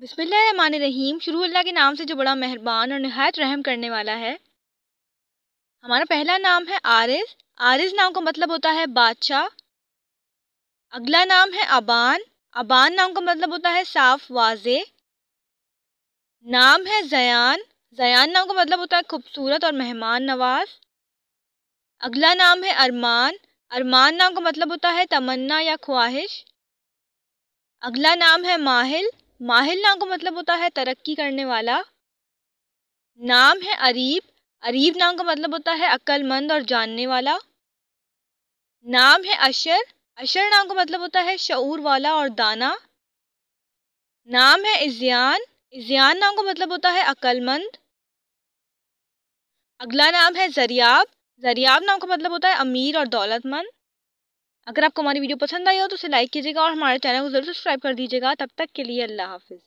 बिसमान रहीम शुरू अल्लाह के नाम से जो बड़ा मेहरबान और नहायत रहम करने वाला है हमारा पहला नाम है आरिस आरिस नाम का मतलब होता है बादशाह अगला नाम है अबान अबान नाम का मतलब होता है साफ वाजे नाम है जयान जयान नाम का मतलब होता है खूबसूरत और मेहमान नवाज अगला नाम है अरमान अरमान नाम का मतलब होता है तमन्ना या ख्वाहिश अगला नाम है माहिल माहिल नाम का मतलब होता है तरक्की करने वाला नाम है अरीब अरीब नाम का मतलब होता है अक्लमंद और जानने वाला नाम है अशर अशर नाम का मतलब होता है शूर वाला और दाना नाम है इजियान इजियान नाम का मतलब होता है अक्लमंद अगला नाम है जरियाब जरियाब नाम का मतलब होता है अमीर और दौलतमंद अगर आपको हमारी वीडियो पसंद आई हो तो उसे लाइक कीजिएगा और हमारे चैनल को जरूर सब्सक्राइब कर दीजिएगा तब तक के लिए अल्लाह हाफिज़